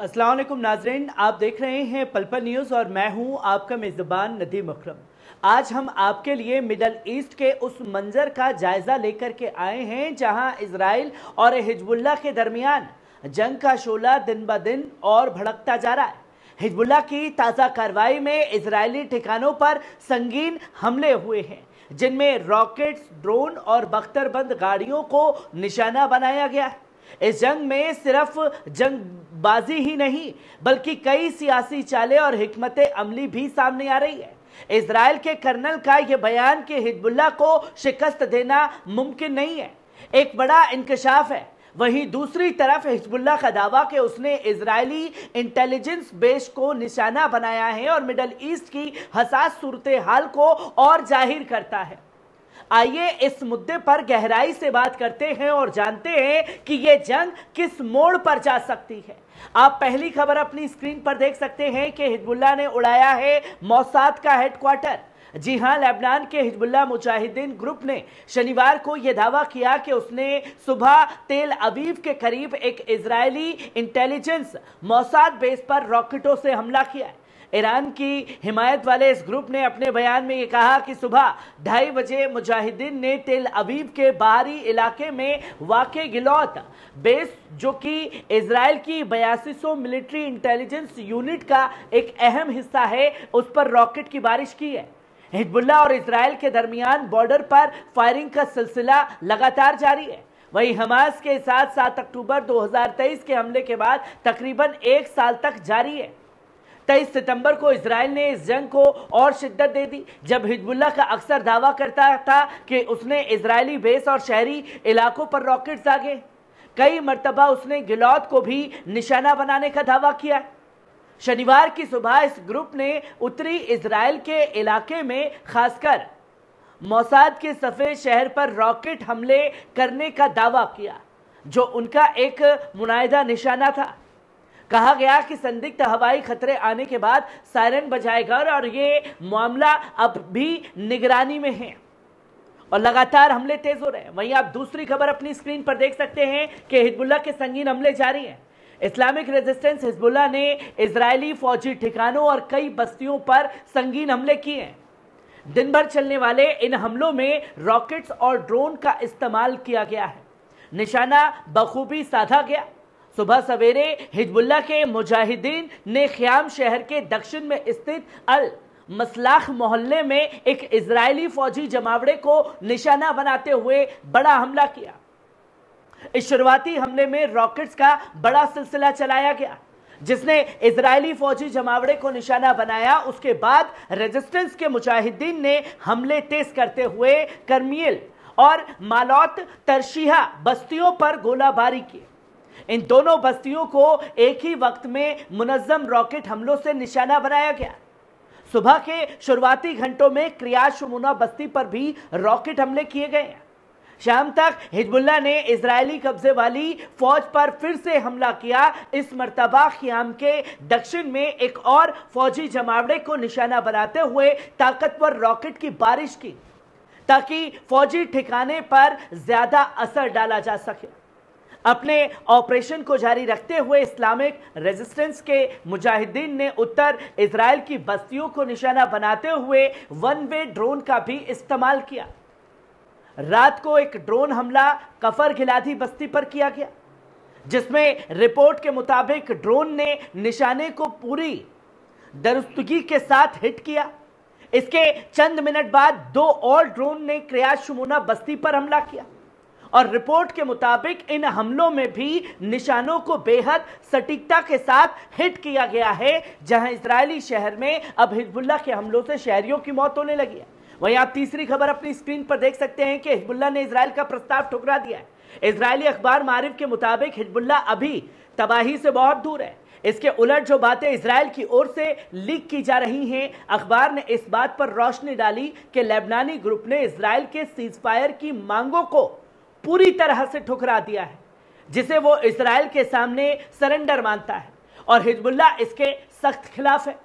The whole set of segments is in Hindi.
असलम नाजरीन आप देख रहे हैं पलपल न्यूज़ और मैं हूं आपका मेज़बान नदीम अक्रम आज हम आपके लिए मिडल ईस्ट के उस मंज़र का जायज़ा लेकर के आए हैं जहां इसराइल और हिजबुल्ला के दरमियान जंग का शोला दिन ब दिन और भड़कता जा रहा है हिजबुल्ला की ताज़ा कार्रवाई में इसराइली ठिकानों पर संगीन हमले हुए हैं जिनमें रॉकेट्स ड्रोन और बख्तरबंद गाड़ियों को निशाना बनाया गया है इस जंग में सिर्फ जंग बाजी ही नहीं बल्कि कई सियासी चाले और हमत अमली भी सामने आ रही है इसराइल के कर्नल का यह बयान कि हिजबुल्ला को शिकस्त देना मुमकिन नहीं है एक बड़ा इंकशाफ है वहीं दूसरी तरफ हिजबुल्ला का दावा कि उसने इजरायली इंटेलिजेंस बेस को निशाना बनाया है और मिडल ईस्ट की हसास सूरत हाल को और जाहिर करता है आइए इस मुद्दे पर गहराई से बात करते हैं और जानते हैं कि यह जंग किस मोड़ पर जा सकती है आप पहली खबर अपनी स्क्रीन पर देख सकते हैं कि हिजबुल्ला ने उड़ाया है मौसाद का हेडक्वार्टर जी हां लेबनान के हिजबुल्ला मुजाहिदीन ग्रुप ने शनिवार को यह दावा किया कि उसने सुबह तेल अबीब के करीब एक इजरायली इंटेलिजेंस मौसाद बेस पर रॉकेटों से हमला किया है ईरान की हिमायत वाले इस ग्रुप ने अपने बयान में ये कहा कि सुबह ढाई बजे मुजाहिदीन ने तेल अबीब के बाहरी इलाके में वाक़ गिलौत बेस जो कि इसराइल की बयासी सौ मिलिट्री इंटेलिजेंस यूनिट का एक अहम हिस्सा है उस पर रॉकेट की बारिश की है हिजबुल्ला और इसराइल के दरमियान बॉर्डर पर फायरिंग का सिलसिला लगातार जारी है वहीं हमास के साथ सात अक्टूबर 2023 के हमले के बाद तकरीबन एक साल तक जारी है तेईस सितंबर को इसराइल ने इस जंग को और शिद्दत दे दी जब हिजबुल्ला का अक्सर दावा करता था कि उसने इसराइली बेस और शहरी इलाकों पर रॉकेट दागे कई मरतबा उसने गिलौत को भी निशाना बनाने का दावा किया शनिवार की सुबह इस ग्रुप ने उत्तरी इसराइल के इलाके में खासकर मौसाद के सफ़ेद शहर पर रॉकेट हमले करने का दावा किया जो उनका एक मुनायदा निशाना था कहा गया कि संदिग्ध हवाई खतरे आने के बाद सायरन बजाएगा और ये मामला अब भी निगरानी में है और लगातार हमले तेज हो रहे हैं वहीं आप दूसरी खबर अपनी स्क्रीन पर देख सकते हैं कि हिजबुल्ला के संगीन हमले जारी हैं इस्लामिक रेजिस्टेंस हिजबुल्ला ने इजरायली फौजी ठिकानों और कई बस्तियों पर संगीन हमले किए हैं दिन भर चलने वाले इन हमलों में रॉकेट्स और ड्रोन का इस्तेमाल किया गया है निशाना बखूबी साधा गया सुबह सवेरे हिजबुल्ला के मुजाहिदीन ने ख्याम शहर के दक्षिण में स्थित अल मसलाख मोहल्ले में एक इजरायली फौजी जमावड़े को निशाना बनाते हुए बड़ा हमला किया इस शुरुआती हमले में रॉकेट्स का बड़ा सिलसिला चलाया गया जिसने इजरायली फौजी जमावड़े को निशाना बनाया उसके बाद रेजिस्टेंस के मुजाहिदीन ने हमले तेज करते हुए करमियल और मालौत तरशीहा बस्तियों पर गोलाबारी की इन दोनों बस्तियों को एक ही वक्त में मुनजम रॉकेट हमलों से निशाना बनाया गया सुबह के शुरुआती घंटों में क्रिया शुमुना बस्ती पर भी रॉकेट हमले किए गए शाम तक हिजबुल्ला ने इजरायली कब्जे वाली फौज पर फिर से हमला किया इस मरतबा खियाम के दक्षिण में एक और फौजी जमावड़े को निशाना बनाते हुए ताकतवर रॉकेट की बारिश की ताकि फौजी ठिकाने पर ज्यादा असर डाला जा सके अपने ऑपरेशन को जारी रखते हुए इस्लामिक रेजिस्टेंस के मुजाहिदीन ने उत्तर इसराइल की बस्तियों को निशाना बनाते हुए वन वे ड्रोन का भी इस्तेमाल किया रात को एक ड्रोन हमला कफर घिलाधी बस्ती पर किया गया जिसमें रिपोर्ट के मुताबिक ड्रोन ने निशाने को पूरी दरुस्तगी के साथ हिट किया इसके चंद मिनट बाद दो और ड्रोन ने क्रियाशुमुना बस्ती पर हमला किया और रिपोर्ट के मुताबिक इन हमलों में भी निशानों को बेहद सटीकता के साथ हिट किया गया है जहां इसराइली शहर में अब हिजबुल्ला के हमलों से शहरियों की मौत होने लगी है वहीं आप तीसरी खबर अपनी स्क्रीन पर देख सकते हैं कि हिजबुल्ला ने इसराइल का प्रस्ताव ठुकरा दिया है इसराइली अखबार मारिफ के मुताबिक हिजबुल्ला अभी तबाही से बहुत दूर है इसके उलट जो बातें इसराइल की ओर से लीक की जा रही हैं अखबार ने इस बात पर रोशनी डाली कि लेबनानी ग्रुप ने इसराइल के सीजफायर की मांगों को पूरी तरह से ठुकरा दिया है जिसे वो इसराइल के सामने सरेंडर मानता है और हिजबुल्ला इसके सख्त खिलाफ है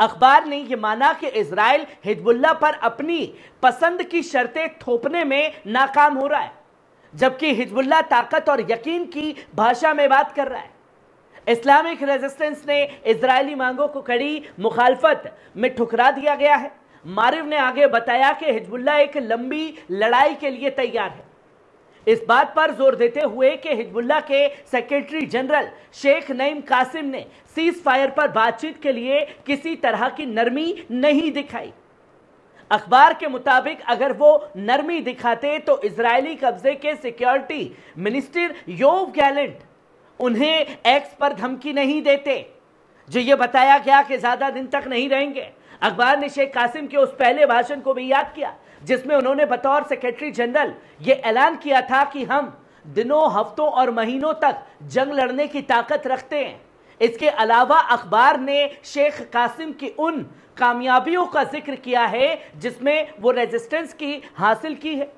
अखबार ने यह माना कि इसराइल हिजबुल्ला पर अपनी पसंद की शर्तें थोपने में नाकाम हो रहा है जबकि हिजबुल्ला ताकत और यकीन की भाषा में बात कर रहा है इस्लामिक रेजिस्टेंस ने इसराइली मांगों को कड़ी मुखालफत में ठुकरा दिया गया है मारिव ने आगे बताया कि हिजबुल्ला एक लंबी लड़ाई के लिए तैयार है इस बात पर जोर देते हुए कि हिजबुल्ला के secretary general Sheikh Naim Qassem ने सीज फायर पर बातचीत के लिए किसी तरह की नरमी नहीं दिखाई अखबार के मुताबिक अगर वो नरमी दिखाते तो इजरायली कब्जे के सिक्योरिटी मिनिस्टर योव गैलेंट उन्हें एक्स पर धमकी नहीं देते जो ये बताया गया कि ज्यादा दिन तक नहीं रहेंगे अखबार ने शेख कासिम के उस पहले भाषण को भी याद किया जिसमें उन्होंने बतौर सेक्रेटरी जनरल ये ऐलान किया था कि हम दिनों हफ्तों और महीनों तक जंग लड़ने की ताकत रखते हैं इसके अलावा अखबार ने शेख कासिम की उन कामयाबियों का जिक्र किया है जिसमें वो रेजिस्टेंस की हासिल की है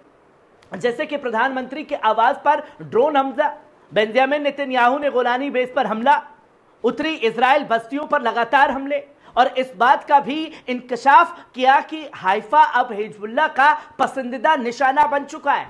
जैसे कि प्रधानमंत्री के आवाज पर ड्रोन हमजा बेंजामिन नितिन ने गोलानी बेस पर हमला उत्तरी इसराइल बस्तियों पर लगातार हमले और इस बात का भी इंकशाफ किया कि हाइफा अब हिजबुल्ला का पसंदीदा निशाना बन चुका है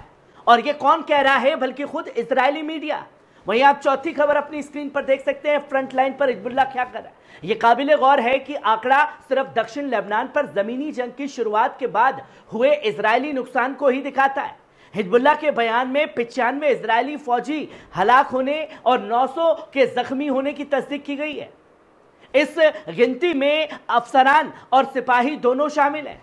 और ये कौन कह रहा है बल्कि खुद इसराइली मीडिया वहीं आप चौथी खबर अपनी स्क्रीन पर देख सकते हैं फ्रंट लाइन पर हिजबुल्ला क्या कर रहा है ये काबिल गौर है कि आंकड़ा सिर्फ दक्षिण लेबनान पर जमीनी जंग की शुरुआत के बाद हुए इसराइली नुकसान को ही दिखाता है हिजबुल्ला के बयान में पिचानवे इसराइली फौजी हलाक होने और 900 के जख्मी होने की तस्दीक की गई है इस गिनती में अफसरान और सिपाही दोनों शामिल हैं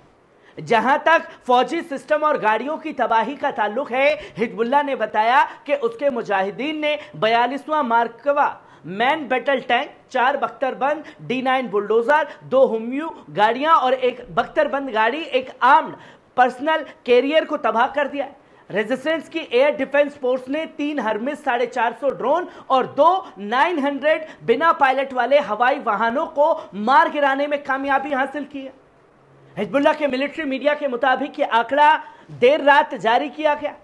जहां तक फौजी सिस्टम और गाड़ियों की तबाही का ताल्लुक है हिजबुल्ला ने बताया कि उसके मुजाहिदीन ने बयालीसवां मार्कवा मैन बैटल टैंक चार बख्तरबंद डी नाइन बुलडोजर दो हुम्यू गाड़ियां और एक बख्तरबंद गाड़ी एक आर्म्ड पर्सनल कैरियर को तबाह कर दिया रेजिस्टेंस की एयर डिफेंस फोर्स ने तीन हरमिस साढ़े चार सौ ड्रोन और दो 900 बिना पायलट वाले हवाई वाहनों को मार गिराने में कामयाबी हासिल की है हिजबुल्ला के मिलिट्री मीडिया के मुताबिक ये आंकड़ा देर रात जारी किया गया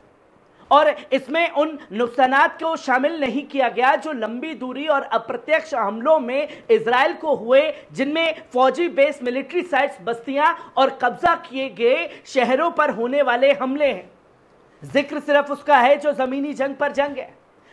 और इसमें उन नुकसान को शामिल नहीं किया गया जो लंबी दूरी और अप्रत्यक्ष हमलों में इसराइल को हुए जिनमें फौजी बेस मिलिट्री साइट्स बस्तियां और कब्जा किए गए शहरों पर होने वाले हमले हैं जिक्र सिर्फ उसका है जो जमीनी जंग पर जंग है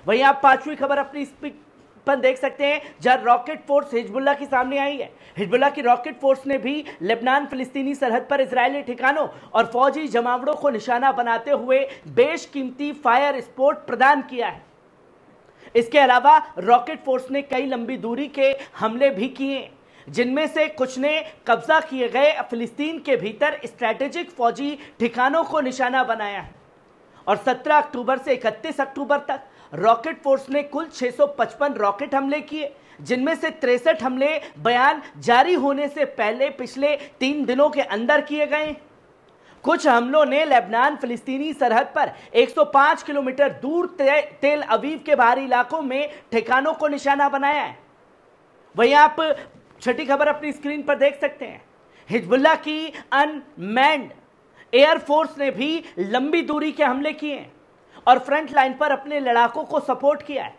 वहीं आप पांचवी खबर अपनी स्पीक पर देख सकते हैं जहां रॉकेट फोर्स हिजबुल्ला के सामने आई है हिजबुल्ला की रॉकेट फोर्स ने भी लेबनान फिलिस्तीनी सरहद पर इसराइली ठिकानों और फौजी जमावड़ों को निशाना बनाते हुए बेशकीमती फायर स्पोर्ट प्रदान किया है इसके अलावा रॉकेट फोर्स ने कई लंबी दूरी के हमले भी किए जिनमें से कुछ ने कब्जा किए गए फिलिस्तीन के भीतर स्ट्रैटेजिक फौजी ठिकानों को निशाना बनाया है और 17 अक्टूबर से 31 अक्टूबर तक रॉकेट फोर्स ने कुल 655 रॉकेट हमले किए जिनमें से तिरसठ हमले बयान जारी होने से पहले पिछले तीन दिनों के अंदर किए गए कुछ हमलों ने लेबनान फिलिस्तीनी सरहद पर 105 किलोमीटर दूर ते, तेल अवीव के बाहरी इलाकों में ठिकानों को निशाना बनाया है वही आप छठी खबर अपनी स्क्रीन पर देख सकते हैं हिजबुल्ला की अनमैंड एयरफोर्स ने भी लंबी दूरी के हमले किए हैं और फ्रंट लाइन पर अपने लड़ाकों को सपोर्ट किया है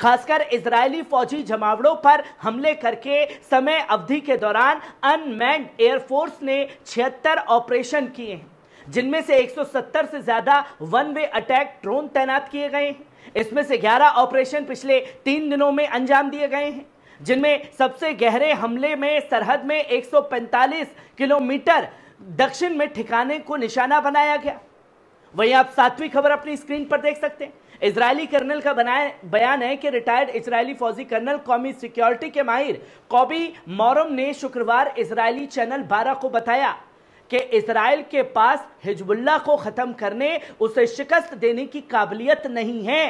खासकर इजरायली फौजी जमावड़ों पर हमले करके समय अवधि के दौरान अनमैन्ड एयरफोर्स ने छिहत्तर ऑपरेशन किए हैं जिनमें से 170 से ज्यादा वन वे अटैक ड्रोन तैनात किए गए हैं इसमें से 11 ऑपरेशन पिछले तीन दिनों में अंजाम दिए गए हैं जिनमें सबसे गहरे हमले में सरहद में 145 किलोमीटर दक्षिण में ठिकाने को निशाना बनाया गया वहीं आप सातवीं खबर अपनी स्क्रीन पर देख सकते हैं इसराइली कर्नल का बनाया बयान है कि रिटायर्ड इसराइली फौजी कर्नल कौमी सिक्योरिटी के माहिर कॉबी मोरम ने शुक्रवार इसराइली चैनल 12 को बताया कि इसराइल के पास हिजबुल्ला को खत्म करने उसे शिकस्त देने की काबिलियत नहीं है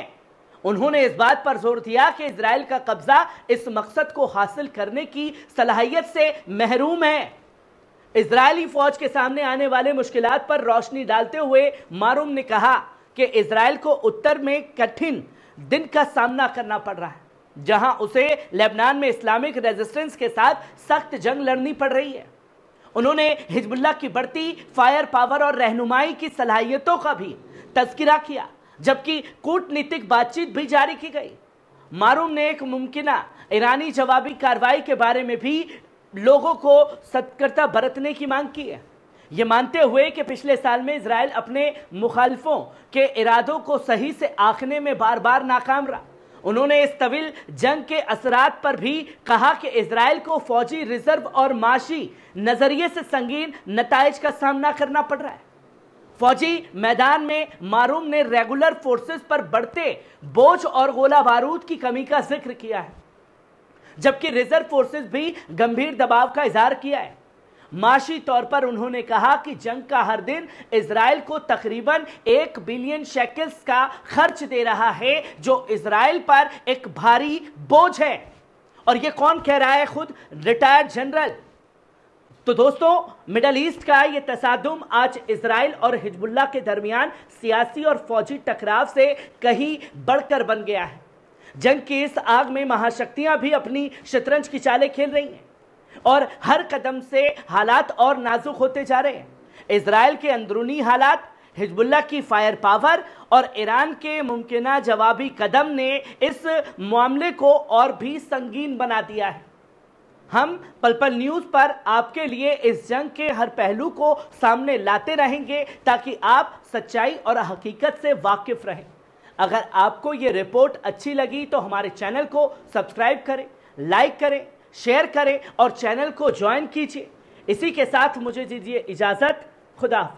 उन्होंने इस बात पर जोर दिया कि इसराइल का कब्जा इस मकसद को हासिल करने की सलाहियत से महरूम है इसराइली फौज के सामने आने वाले मुश्किल पर रोशनी डालते हुए मारूम ने कहा कि इसराइल को उत्तर में कठिन दिन का सामना करना पड़ रहा है जहां उसे लेबनान में इस्लामिक रेजिस्टेंस के साथ सख्त जंग लड़नी पड़ रही है उन्होंने हिजबुल्ला की बढ़ती फायर पावर और रहनुमाई की सलाहियतों का भी तस्करा किया जबकि कूटनीतिक बातचीत भी जारी की गई मारूम ने एक मुमकिन ईरानी जवाबी कार्रवाई के बारे में भी लोगों को सतर्कता बरतने की मांग की है ये मानते हुए कि पिछले साल में इसराइल अपने मुखालफों के इरादों को सही से आंखने में बार बार नाकाम रहा उन्होंने इस तवील जंग के असरात पर भी कहा कि इसराइल को फौजी रिजर्व और माशी नज़रिए से संगीन नतज का सामना करना पड़ रहा है फौजी मैदान में मारूम ने रेगुलर फोर्सेस पर बढ़ते बोझ और गोला बारूद की कमी का जिक्र किया है जबकि रिजर्व फोर्सेस भी गंभीर दबाव का इजहार किया है माशी तौर पर उन्होंने कहा कि जंग का हर दिन इसराइल को तकरीबन एक बिलियन शेकल्स का खर्च दे रहा है जो इसराइल पर एक भारी बोझ है और यह कौन कह रहा है खुद रिटायर्ड जनरल तो दोस्तों मिडल ईस्ट का ये तसादम आज इसराइल और हिजबुल्ला के दरमियान सियासी और फौजी टकराव से कहीं बढ़कर बन गया है जंग की इस आग में महाशक्तियां भी अपनी शतरंज की चालें खेल रही हैं और हर कदम से हालात और नाजुक होते जा रहे हैं इसराइल के अंदरूनी हालात हिजबुल्ला की फायर पावर और ईरान के मुमकिन जवाबी कदम ने इस मामले को और भी संगीन बना दिया है हम पल पल न्यूज़ पर आपके लिए इस जंग के हर पहलू को सामने लाते रहेंगे ताकि आप सच्चाई और हकीकत से वाकिफ रहें अगर आपको ये रिपोर्ट अच्छी लगी तो हमारे चैनल को सब्सक्राइब करें लाइक करें शेयर करें और चैनल को ज्वाइन कीजिए इसी के साथ मुझे दीजिए इजाज़त खुदा